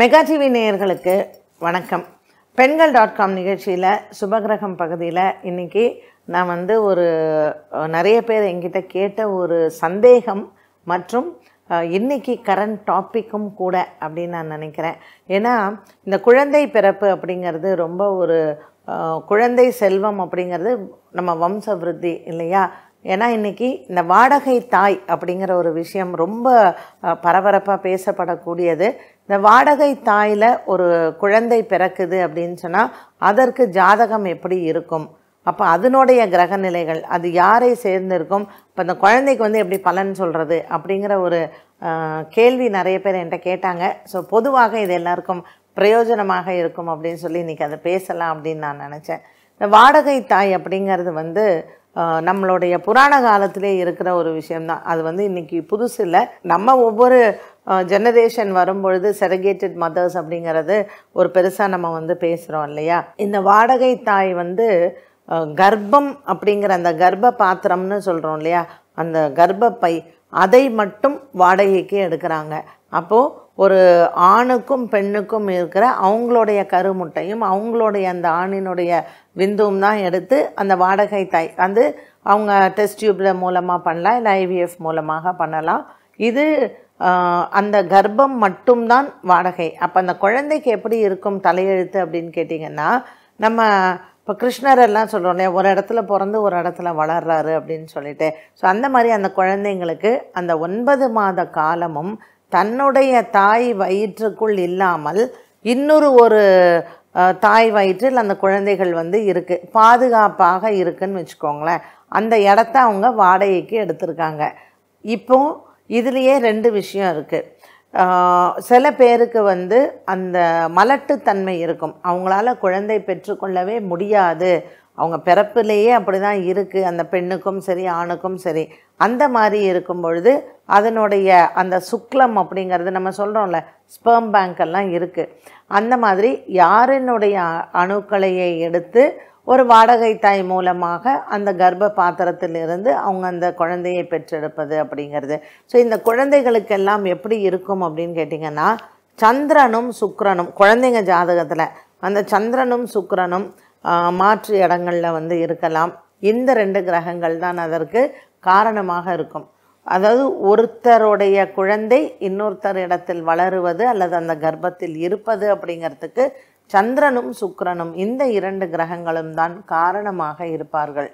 mega TV நேயர்களுக்கு வணக்கம் பெண்கள் டாட் காம் நிகழ்ச்சியில் சுபகிரகம் பகுதியில் இன்றைக்கி நான் வந்து ஒரு நிறைய பேர் எங்கிட்ட கேட்ட ஒரு சந்தேகம் மற்றும் இன்றைக்கி கரண்ட் டாப்பிக்கும் கூட அப்படின்னு நான் நினைக்கிறேன் ஏன்னா இந்த குழந்தை பிறப்பு அப்படிங்கிறது ரொம்ப ஒரு குழந்தை செல்வம் அப்படிங்கிறது நம்ம வம்ச விருத்தி இல்லையா ஏன்னா இன்றைக்கி இந்த வாடகை தாய் அப்படிங்கிற ஒரு விஷயம் ரொம்ப பரபரப்பாக பேசப்படக்கூடியது இந்த வாடகை தாயில் ஒரு குழந்தை பிறக்குது அப்படின்னு சொன்னால் அதற்கு ஜாதகம் எப்படி இருக்கும் அப்போ அதனுடைய கிரக நிலைகள் அது யாரை சேர்ந்திருக்கும் இப்போ அந்த குழந்தைக்கு வந்து எப்படி பலன் சொல்கிறது அப்படிங்கிற ஒரு கேள்வி நிறைய பேர் என்கிட்ட கேட்டாங்க ஸோ பொதுவாக இது எல்லாருக்கும் பிரயோஜனமாக இருக்கும் அப்படின்னு சொல்லி இன்றைக்கி அதை பேசலாம் அப்படின்னு நான் நினச்சேன் இந்த வாடகை தாய் அப்படிங்கிறது வந்து நம்மளுடைய புராண காலத்திலே இருக்கிற ஒரு விஷயம்தான் அது வந்து இன்றைக்கி புதுசு இல்லை நம்ம ஒவ்வொரு ஜெனரேஷன் வரும்பொழுது செரகேட்டட் மதர்ஸ் அப்படிங்கிறது ஒரு பெருசாக நம்ம வந்து பேசுகிறோம் இல்லையா இந்த வாடகை தாய் வந்து கர்ப்பம் அப்படிங்கிற அந்த கர்ப்ப பாத்திரம்னு சொல்கிறோம் இல்லையா அந்த கர்ப்பப்பை அதை மட்டும் வாடகைக்கு எடுக்கிறாங்க அப்போது ஒரு ஆணுக்கும் பெண்ணுக்கும் இருக்கிற அவங்களுடைய கருமுட்டையும் அவங்களுடைய அந்த ஆணினுடைய விந்தும் தான் எடுத்து அந்த வாடகை தாய் வந்து அவங்க டெஸ்ட் டியூப்ல மூலமாக பண்ணலாம் இல்லை ஐவிஎஃப் மூலமாக பண்ணலாம் இது அந்த கர்ப்பம் மட்டும்தான் வாடகை அப்போ அந்த குழந்தைக்கு எப்படி இருக்கும் தலையெழுத்து அப்படின்னு கேட்டிங்கன்னா நம்ம இப்போ கிருஷ்ணர் சொல்கிறோம் இல்லையா ஒரு இடத்துல பிறந்து ஒரு இடத்துல வளர்றாரு அப்படின்னு சொல்லிட்டு ஸோ அந்த மாதிரி அந்த குழந்தைங்களுக்கு அந்த ஒன்பது மாத காலமும் தன்னுடைய தாய் வயிற்றுக்குள் இல்லாமல் இன்னொரு ஒரு தாய் வயிற்றில் அந்த குழந்தைகள் வந்து இருக்குது பாதுகாப்பாக இருக்குன்னு வச்சுக்கோங்களேன் அந்த இடத்த அவங்க வாடகைக்கு எடுத்திருக்காங்க இப்போது இதுலேயே ரெண்டு விஷயம் இருக்குது சில பேருக்கு வந்து அந்த மலட்டுத்தன்மை இருக்கும் அவங்களால குழந்தை பெற்றுக்கொள்ளவே முடியாது அவங்க பிறப்பிலேயே அப்படி தான் இருக்குது அந்த பெண்ணுக்கும் சரி ஆணுக்கும் சரி அந்த மாதிரி இருக்கும் பொழுது அதனுடைய அந்த சுக்லம் அப்படிங்கிறது நம்ம சொல்கிறோம்ல ஸ்பெர்ம் பேங்க் எல்லாம் இருக்குது அந்த மாதிரி யாரினுடைய அணுக்களையை எடுத்து ஒரு வாடகை தாய் மூலமாக அந்த கர்ப்ப பாத்திரத்திலிருந்து அவங்க அந்த குழந்தையை பெற்றெடுப்பது அப்படிங்கிறது ஸோ இந்த குழந்தைகளுக்கெல்லாம் எப்படி இருக்கும் அப்படின்னு கேட்டிங்கன்னா சந்திரனும் சுக்கரனும் குழந்தைங்க ஜாதகத்தில் அந்த சந்திரனும் சுக்கரனும் மாற்று இடங்களில் வந்து இருக்கலாம் இந்த ரெண்டு கிரகங்கள் தான் அதற்கு காரணமாக இருக்கும் அதாவது ஒருத்தருடைய குழந்தை இன்னொருத்தர் இடத்தில் வளருவது அல்லது அந்த கர்ப்பத்தில் இருப்பது அப்படிங்கிறதுக்கு சந்திரனும் சுக்கிரனும் இந்த இரண்டு கிரகங்களும் தான் காரணமாக இருப்பார்கள்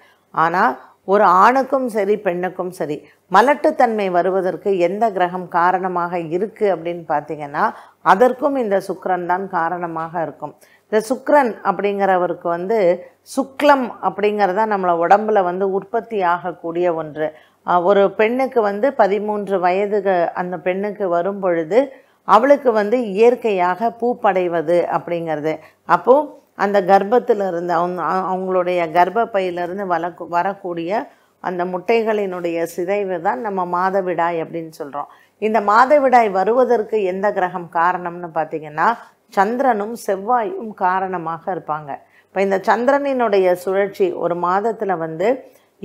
ஆனால் ஒரு ஆணுக்கும் சரி பெண்ணுக்கும் சரி மலட்டுத்தன்மை வருவதற்கு எந்த கிரகம் காரணமாக இருக்குது அப்படின்னு பார்த்தீங்கன்னா அதற்கும் இந்த சுக்கரன் தான் காரணமாக இருக்கும் இந்த சுக்கரன் அப்படிங்கிறவருக்கு வந்து சுக்லம் அப்படிங்கிறதா நம்மளை உடம்புல வந்து உற்பத்தி ஆகக்கூடிய ஒன்று ஒரு பெண்ணுக்கு வந்து பதிமூன்று வயதுக்கு அந்த பெண்ணுக்கு வரும் பொழுது அவளுக்கு வந்து இயற்கையாக பூப்படைவது அப்படிங்கிறது அப்போது அந்த கர்ப்பத்திலிருந்து அவங்க அவங்களுடைய கர்ப்பப்பையிலிருந்து வளக்கு வரக்கூடிய அந்த முட்டைகளினுடைய சிதைவு தான் நம்ம மாதவிடாய் அப்படின்னு சொல்கிறோம் இந்த மாதவிடாய் வருவதற்கு எந்த கிரகம் காரணம்னு பார்த்திங்கன்னா சந்திரனும் செவ்வாயும் காரணமாக இருப்பாங்க இப்போ இந்த சந்திரனினுடைய சுழற்சி ஒரு மாதத்தில் வந்து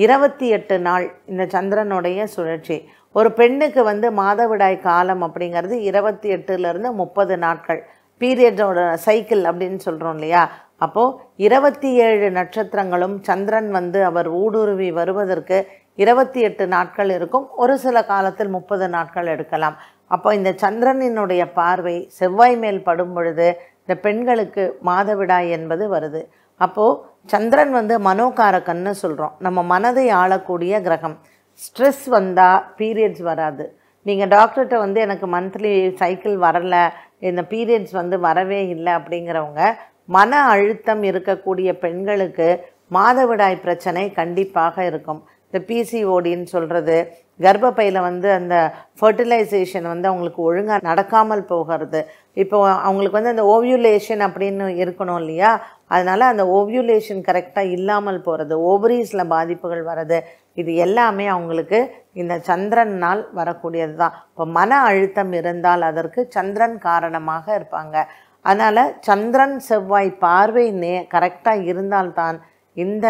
இருபத்தி எட்டு நாள் இந்த சந்திரனுடைய சுழற்சி ஒரு பெண்ணுக்கு வந்து மாதவிடாய் காலம் அப்படிங்கிறது இருபத்தி எட்டுலேருந்து முப்பது நாட்கள் பீரியடோட சைக்கிள் அப்படின்னு சொல்கிறோம் இல்லையா அப்போது இருபத்தி ஏழு நட்சத்திரங்களும் சந்திரன் வந்து அவர் ஊடுருவி வருவதற்கு இருபத்தி எட்டு நாட்கள் இருக்கும் ஒரு சில காலத்தில் முப்பது நாட்கள் எடுக்கலாம் அப்போ இந்த சந்திரனினுடைய பார்வை செவ்வாய் மேல் படும் பொழுது இந்த பெண்களுக்கு மாதவிடாய் என்பது வருது அப்போது சந்திரன் வந்து மனோகாரகன்னு சொல்கிறோம் நம்ம மனதை ஆளக்கூடிய கிரகம் ஸ்ட்ரெஸ் வந்தால் பீரியட்ஸ் வராது நீங்கள் டாக்டர்கிட்ட வந்து எனக்கு மந்த்லி சைக்கிள் வரலை இந்த பீரியட்ஸ் வந்து வரவே இல்லை அப்படிங்கிறவங்க மன அழுத்தம் இருக்கக்கூடிய பெண்களுக்கு மாதவிடாய் பிரச்சனை கண்டிப்பாக இருக்கும் இந்த பிசிஓடின்னு சொல்கிறது கர்ப்பப்பையில் வந்து அந்த ஃபர்டிலைசேஷன் வந்து அவங்களுக்கு ஒழுங்காக நடக்காமல் போகிறது இப்போ அவங்களுக்கு வந்து அந்த ஓவியுலேஷன் அப்படின்னு இருக்கணும் இல்லையா அதனால் அந்த ஓவியுலேஷன் கரெக்டாக இல்லாமல் போகிறது ஓவரீஸில் பாதிப்புகள் வர்றது இது எல்லாமே அவங்களுக்கு இந்த சந்திரனால் வரக்கூடியது தான் இப்போ மன அழுத்தம் இருந்தால் அதற்கு சந்திரன் காரணமாக இருப்பாங்க அதனால் சந்திரன் செவ்வாய் பார்வை நே கரெக்டாக இருந்தால்தான் இந்த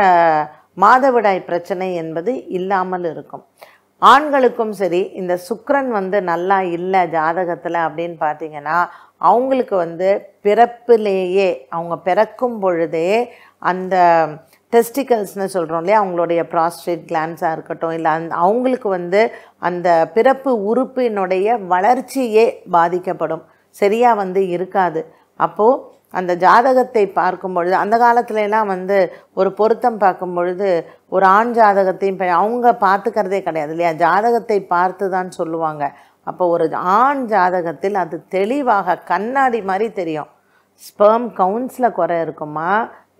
மாதவிடாய் பிரச்சனை என்பது இல்லாமல் இருக்கும் ஆண்களுக்கும் சரி இந்த சுக்கரன் வந்து நல்லா இல்லை ஜாதகத்தில் அப்படின்னு பார்த்தீங்கன்னா அவங்களுக்கு வந்து பிறப்பிலேயே அவங்க பிறக்கும் பொழுதே அந்த டெஸ்டிக்கல்ஸ்னு சொல்கிறோம் இல்லையா அவங்களுடைய ப்ராஸ்ட்ரேட் கிளான்ஸாக இருக்கட்டும் இல்லை அந் அவங்களுக்கு வந்து அந்த பிறப்பு உறுப்பினுடைய வளர்ச்சியே பாதிக்கப்படும் சரியாக வந்து இருக்காது அப்போது அந்த ஜாதகத்தை பார்க்கும் பொழுது அந்த காலத்துலலாம் வந்து ஒரு பொருத்தம் பார்க்கும் பொழுது ஒரு ஆண் ஜாதகத்தையும் அவங்க பார்த்துக்கிறதே கிடையாது இல்லையா ஜாதகத்தை பார்த்து தான் சொல்லுவாங்க அப்போ ஒரு ஆண் ஜாதகத்தில் அது தெளிவாக கண்ணாடி மாதிரி தெரியும் ஸ்பேம் கவுன்ஸில் குறை இருக்குமா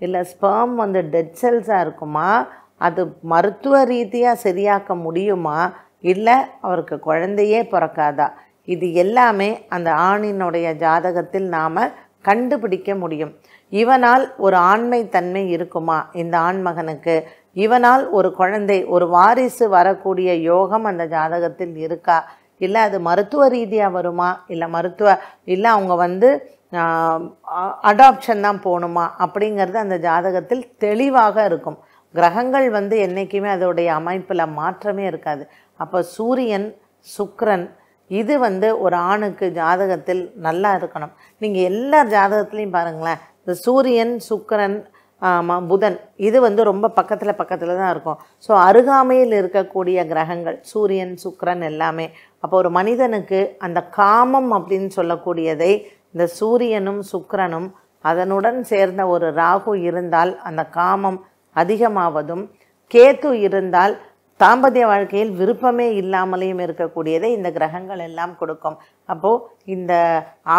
இல்லை ஸ்பேம் வந்து டெட் செல்ஸாக இருக்குமா அது மருத்துவ ரீதியாக சரியாக்க முடியுமா இல்லை அவருக்கு குழந்தையே பிறக்காதா இது எல்லாமே அந்த ஆணினுடைய ஜாதகத்தில் நாம் கண்டுபிடிக்க முடியும் இவனால் ஒரு ஆண்மை தன்மை இருக்குமா இந்த ஆண்மகனுக்கு இவனால் ஒரு குழந்தை ஒரு வாரிசு வரக்கூடிய யோகம் அந்த ஜாதகத்தில் இருக்கா இல்லை அது மருத்துவ ரீதியாக வருமா இல்லை மருத்துவ இல்லை அவங்க வந்து அடாப்ஷன் தான் போகணுமா அப்படிங்கிறது அந்த ஜாதகத்தில் தெளிவாக இருக்கும் கிரகங்கள் வந்து என்றைக்குமே அதோடைய அமைப்பில் மாற்றமே இருக்காது அப்போ சூரியன் சுக்ரன் இது வந்து ஒரு ஆணுக்கு ஜாதகத்தில் நல்லா இருக்கணும் நீங்கள் எல்லா ஜாதகத்துலேயும் பாருங்களேன் இந்த சூரியன் சுக்கரன் புதன் இது வந்து ரொம்ப பக்கத்தில் பக்கத்தில் தான் இருக்கும் ஸோ அருகாமையில் இருக்கக்கூடிய கிரகங்கள் சூரியன் சுக்கரன் எல்லாமே அப்போ ஒரு மனிதனுக்கு அந்த காமம் அப்படின்னு சொல்லக்கூடியதை இந்த சூரியனும் சுக்கரனும் அதனுடன் சேர்ந்த ஒரு ராகு இருந்தால் அந்த காமம் அதிகமாவதும் கேத்து இருந்தால் தாம்பத்திய வாழ்க்கையில் விருப்பமே இல்லாமலேயும் இருக்கக்கூடியதை இந்த கிரகங்கள் எல்லாம் கொடுக்கும் அப்போது இந்த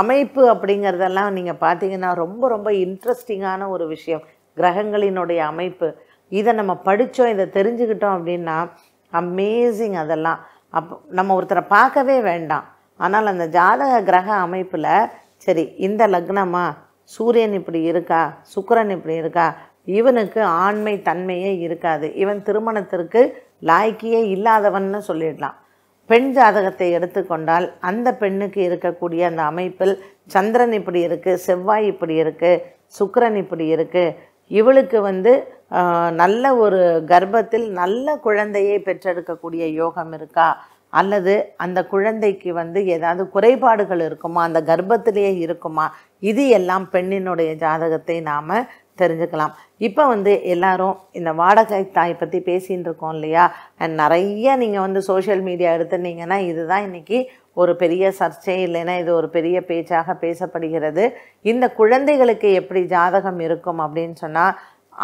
அமைப்பு அப்படிங்கிறதெல்லாம் நீங்கள் பார்த்தீங்கன்னா ரொம்ப ரொம்ப இன்ட்ரெஸ்டிங்கான ஒரு விஷயம் கிரகங்களினுடைய அமைப்பு இதை நம்ம படித்தோம் இதை தெரிஞ்சுக்கிட்டோம் அப்படின்னா அமேசிங் அதெல்லாம் அப் நம்ம ஒருத்தரை பார்க்கவே வேண்டாம் ஆனால் அந்த ஜாதக கிரக அமைப்பில் சரி இந்த லக்னமா சூரியன் இப்படி இருக்கா சுக்கரன் இப்படி இருக்கா இவனுக்கு ஆண்மை தன்மையே இருக்காது இவன் திருமணத்திற்கு லாய்க்கியே இல்லாதவன்னு சொல்லிடலாம் பெண் ஜாதகத்தை எடுத்துக்கொண்டால் அந்த பெண்ணுக்கு இருக்கக்கூடிய அந்த அமைப்பில் சந்திரன் இப்படி இருக்குது செவ்வாய் இப்படி இருக்குது சுக்கரன் இப்படி இருக்குது இவளுக்கு வந்து நல்ல ஒரு கர்ப்பத்தில் நல்ல குழந்தையை பெற்றெடுக்கக்கூடிய யோகம் இருக்கா அல்லது அந்த குழந்தைக்கு வந்து ஏதாவது குறைபாடுகள் இருக்குமா அந்த கர்ப்பத்திலேயே இருக்குமா இது எல்லாம் பெண்ணினுடைய ஜாதகத்தை நாம் தெரிஞ்சுக்கலாம் இப்போ வந்து எல்லாரும் இந்த வாடகை தாய் பற்றி பேசின்னு இருக்கோம் இல்லையா அண்ட் நிறைய நீங்கள் வந்து சோஷியல் மீடியா எடுத்துனீங்கன்னா இதுதான் இன்றைக்கி ஒரு பெரிய சர்ச்சை இல்லைன்னா இது ஒரு பெரிய பேச்சாக பேசப்படுகிறது இந்த குழந்தைகளுக்கு எப்படி ஜாதகம் இருக்கும் அப்படின்னு சொன்னால்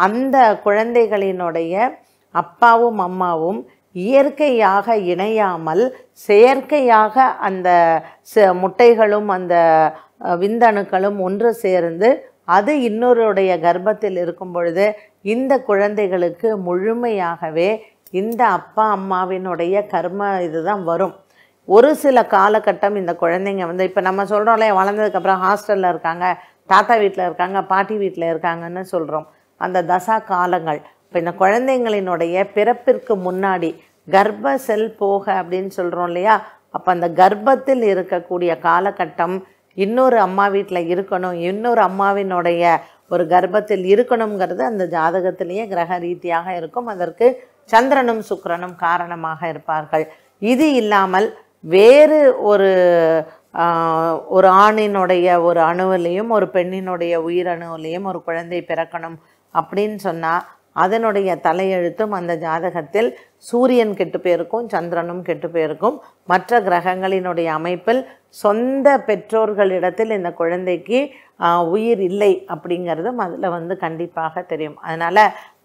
அந்த குழந்தைகளினுடைய அப்பாவும் அம்மாவும் இயற்கையாக இணையாமல் செயற்கையாக அந்த முட்டைகளும் அந்த விந்தணுக்களும் ஒன்று சேர்ந்து அது இன்னொருடைய கர்ப்பத்தில் இருக்கும் பொழுது இந்த குழந்தைகளுக்கு முழுமையாகவே இந்த அப்பா அம்மாவினுடைய கர்ம இதுதான் வரும் ஒரு சில காலகட்டம் இந்த குழந்தைங்க வந்து இப்போ நம்ம சொல்கிறோம்ல வளர்ந்ததுக்கப்புறம் ஹாஸ்டலில் இருக்காங்க தாத்தா வீட்டில் இருக்காங்க பாட்டி வீட்டில் இருக்காங்கன்னு சொல்கிறோம் அந்த தசா காலங்கள் இப்போ இந்த குழந்தைங்களினுடைய பிறப்பிற்கு முன்னாடி கர்ப்ப செல் போக அப்படின்னு சொல்கிறோம் இல்லையா அப்போ அந்த கர்ப்பத்தில் இருக்கக்கூடிய காலகட்டம் இன்னொரு அம்மா வீட்டில் இருக்கணும் இன்னொரு அம்மாவினுடைய ஒரு கர்ப்பத்தில் இருக்கணுங்கிறது அந்த ஜாதகத்திலேயே கிரக ரீதியாக இருக்கும் அதற்கு சந்திரனும் சுக்கரனும் காரணமாக இருப்பார்கள் இது இல்லாமல் வேறு ஒரு ஒரு ஆணினுடைய ஒரு அணுவிலையும் ஒரு பெண்ணினுடைய உயிரணுவிலையும் ஒரு குழந்தை பிறக்கணும் அப்படின்னு சொன்னால் அதனுடைய தலையெழுத்தும் அந்த ஜாதகத்தில் சூரியன் கெட்டு போயிருக்கும் சந்திரனும் கெட்டு போயிருக்கும் மற்ற கிரகங்களினுடைய அமைப்பில் சொந்த பெற்றோர்களிடத்தில் இந்த குழந்தைக்கு உயிர் இல்லை அப்படிங்கிறதும் அதில் வந்து கண்டிப்பாக தெரியும் அதனால்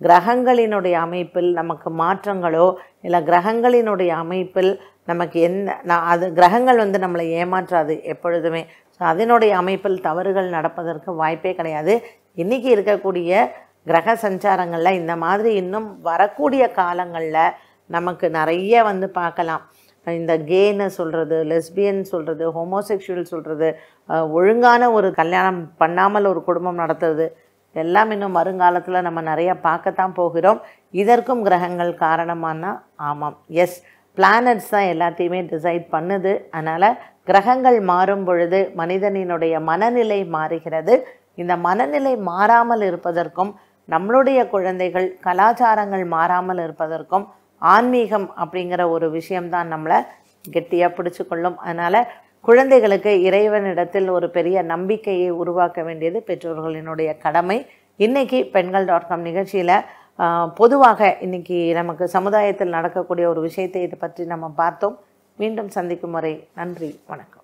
கிரகங்களினுடைய அமைப்பில் நமக்கு மாற்றங்களோ இல்லை கிரகங்களினுடைய அமைப்பில் நமக்கு என்ன அது கிரகங்கள் வந்து நம்மளை ஏமாற்றாது எப்பொழுதுமே ஸோ அதனுடைய அமைப்பில் தவறுகள் நடப்பதற்கு வாய்ப்பே கிடையாது இன்றைக்கி இருக்கக்கூடிய கிரக சஞ்சாரங்களில் இந்த மாதிரி இன்னும் வரக்கூடிய காலங்களில் நமக்கு நிறைய வந்து பார்க்கலாம் இந்த கேன்னு சொல்கிறது லெஸ்பியன் சொல்கிறது ஹோமோசெக்ஷுவல் சொல்கிறது ஒழுங்கான ஒரு கல்யாணம் பண்ணாமல் ஒரு குடும்பம் நடத்துறது எல்லாம் இன்னும் வருங்காலத்தில் நம்ம நிறைய பார்க்கத்தான் போகிறோம் இதற்கும் கிரகங்கள் காரணமானா ஆமாம் எஸ் பிளானட்ஸ் தான் எல்லாத்தையுமே டிசைட் பண்ணுது அதனால் கிரகங்கள் மாறும் பொழுது மனிதனினுடைய மனநிலை மாறுகிறது இந்த மனநிலை மாறாமல் இருப்பதற்கும் நம்மளுடைய குழந்தைகள் கலாச்சாரங்கள் மாறாமல் இருப்பதற்கும் ஆன்மீகம் அப்படிங்கிற ஒரு விஷயம்தான் நம்மளை கெட்டியாக கொள்ளும் அதனால் குழந்தைகளுக்கு இறைவனிடத்தில் ஒரு பெரிய நம்பிக்கையை உருவாக்க வேண்டியது பெற்றோர்களினுடைய கடமை இன்றைக்கி பெண்கள் டாட் காம் நிகழ்ச்சியில் பொதுவாக இன்றைக்கி நமக்கு சமுதாயத்தில் நடக்கக்கூடிய ஒரு விஷயத்தை இதை பற்றி நம்ம பார்த்தோம் மீண்டும் சந்திக்கும் வரை நன்றி வணக்கம்